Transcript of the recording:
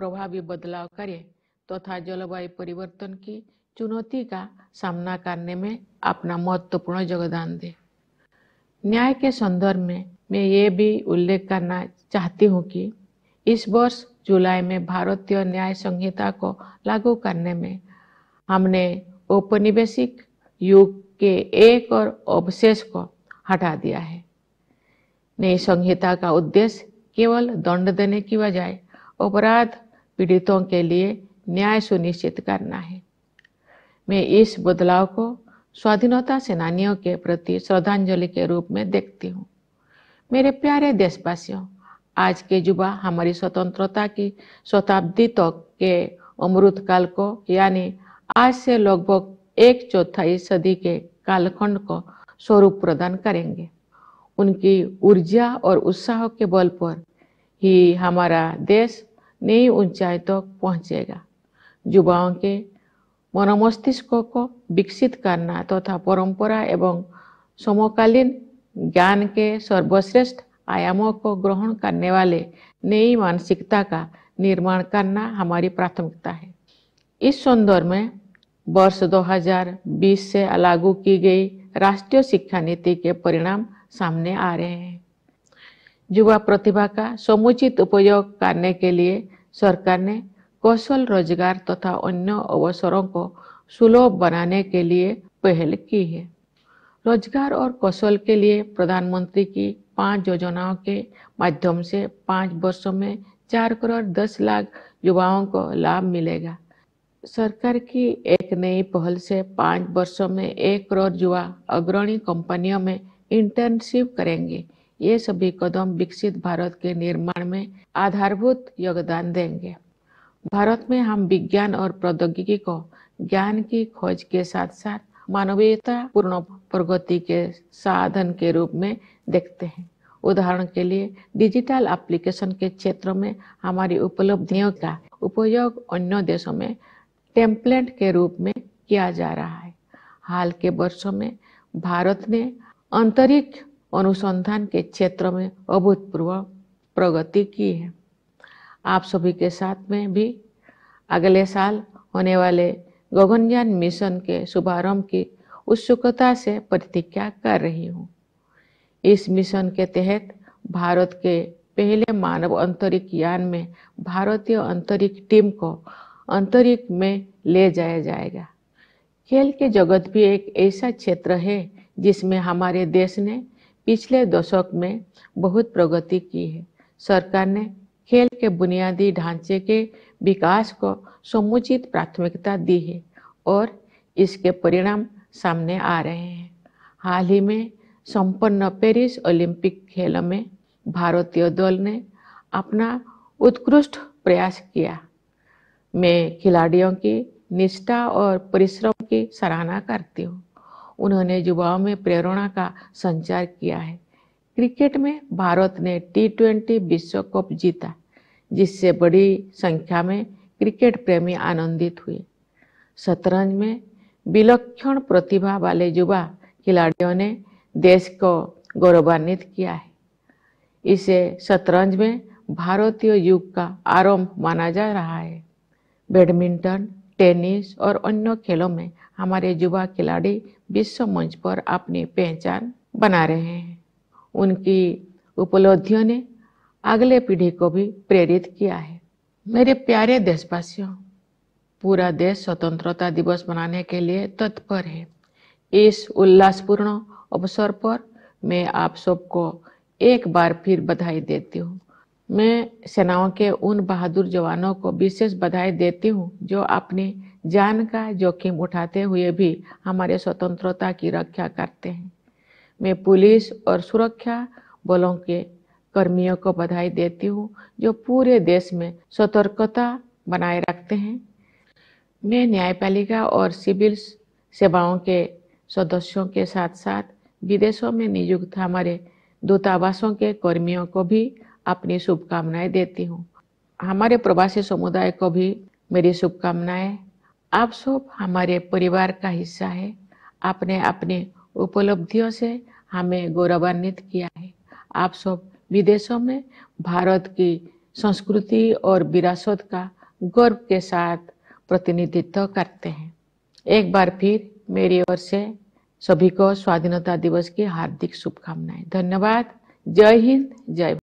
प्रभावी बदलाव करें तथा तो जलवायु परिवर्तन की चुनौती का सामना करने में अपना महत्वपूर्ण योगदान दें न्याय के संदर्भ में मैं ये भी उल्लेख करना चाहती हूँ कि इस वर्ष जुलाई में भारतीय न्याय संहिता को लागू करने में हमने औपनिवेशिक युग के एक और अवशेष को हटा दिया है नई संहिता का उद्देश्य केवल दंड देने की बजाय अपराध पीड़ितों के लिए न्याय सुनिश्चित करना है मैं इस बदलाव को स्वाधीनता सेनानियों के प्रति श्रद्धांजलि के रूप में देखती हूँ मेरे प्यारे देशवासियों आज के युवा हमारी स्वतंत्रता की शताब्दी तक तो के अमृत काल को यानी आज से लगभग एक चौथाई सदी के कालखंड को स्वरूप प्रदान करेंगे उनकी ऊर्जा और उत्साह के बल पर ही हमारा देश नई ऊंचाई तक तो पहुंचेगा युवाओं के मनोमस्तिष्क को विकसित करना तथा तो परंपरा एवं समकालीन ज्ञान के सर्वश्रेष्ठ आयामों को ग्रहण करने वाले नई मानसिकता का निर्माण करना हमारी प्राथमिकता है इस संदर्भ में वर्ष 2020 से लागू की गई राष्ट्रीय शिक्षा नीति के परिणाम सामने आ रहे हैं युवा प्रतिभा का समुचित उपयोग करने के लिए सरकार ने कौशल रोजगार तथा अन्य अवसरों को सुलभ बनाने के लिए पहल की है रोजगार और कौशल के लिए प्रधानमंत्री की पांच योजनाओं के माध्यम से पाँच वर्षों में चार करोड़ दस लाख युवाओं को लाभ मिलेगा सरकार की एक नई पहल से पाँच वर्षों में एक करोड़ युवा अग्रणी कंपनियों में इंटर्नशिप करेंगे ये सभी कदम विकसित भारत के निर्माण में आधारभूत योगदान देंगे भारत में हम विज्ञान और प्रौद्योगिकी को ज्ञान की खोज के साथ साथ मानवीयता पूर्ण प्रगति के साधन के रूप में देखते हैं उदाहरण के लिए डिजिटल एप्लीकेशन के क्षेत्र में हमारी उपलब्धियों का उपयोग अन्य देशों में टेम्पलेट के रूप में किया जा रहा है हाल के वर्षों में भारत ने अंतरिक्ष अनुसंधान के क्षेत्र में अभूतपूर्व प्रगति की है आप सभी के साथ में भी अगले साल होने वाले गगनयान मिशन के शुभारंभ की उत्सुकता से प्रतीक्षा कर रही हूँ इस मिशन के तहत भारत के पहले मानव अंतरिक्ष यान में भारतीय अंतरिक्ष टीम को अंतरिक्ष में ले जाया जाएगा खेल के जगत भी एक ऐसा क्षेत्र है जिसमें हमारे देश ने पिछले दशक में बहुत प्रगति की है सरकार ने खेल के बुनियादी ढांचे के विकास को समुचित प्राथमिकता दी है और इसके परिणाम सामने आ रहे हैं हाल ही में संपन्न पेरिस ओलंपिक खेल में भारतीय दल ने अपना उत्कृष्ट प्रयास किया मैं खिलाड़ियों की निष्ठा और परिश्रम की सराहना करती हूँ उन्होंने युवाओं में प्रेरणा का संचार किया है क्रिकेट में भारत ने टी ट्वेंटी विश्व कप जीता जिससे बड़ी संख्या में क्रिकेट प्रेमी आनंदित हुए शतरंज में विलक्षण प्रतिभा वाले युवा खिलाड़ियों ने देश को गौरवान्वित किया है इसे शतरंज में भारतीय युग का आरंभ माना जा रहा है बैडमिंटन टेनिस और अन्य खेलों में हमारे युवा खिलाड़ी विश्व मंच पर अपनी पहचान बना रहे हैं उनकी उपलब्धियों ने अगले पीढ़ी को भी प्रेरित किया है मेरे प्यारे देशवासियों पूरा देश स्वतंत्रता दिवस मनाने के लिए तत्पर है इस उल्लासपूर्ण अवसर पर मैं आप सबको एक बार फिर बधाई देती हूँ मैं सेनाओं के उन बहादुर जवानों को विशेष बधाई देती हूँ जो अपनी जान का जोखिम उठाते हुए भी हमारे स्वतंत्रता की रक्षा करते हैं मैं पुलिस और सुरक्षा बलों के कर्मियों को बधाई देती हूँ जो पूरे देश में सतर्कता बनाए रखते हैं मैं न्यायपालिका और सिविल सेवाओं के सदस्यों के साथ साथ विदेशों में नियुक्त हमारे दूतावासों के कर्मियों को भी अपनी शुभकामनाएं देती हूँ हमारे प्रवासी समुदाय को भी मेरी शुभकामनाएं आप सब हमारे परिवार का हिस्सा है आपने अपने उपलब्धियों से हमें गौरवान्वित किया है आप सब विदेशों में भारत की संस्कृति और विरासत का गर्व के साथ प्रतिनिधित्व करते हैं एक बार फिर मेरी ओर से सभी को स्वाधीनता दिवस की हार्दिक शुभकामनाएं धन्यवाद जय हिंद जय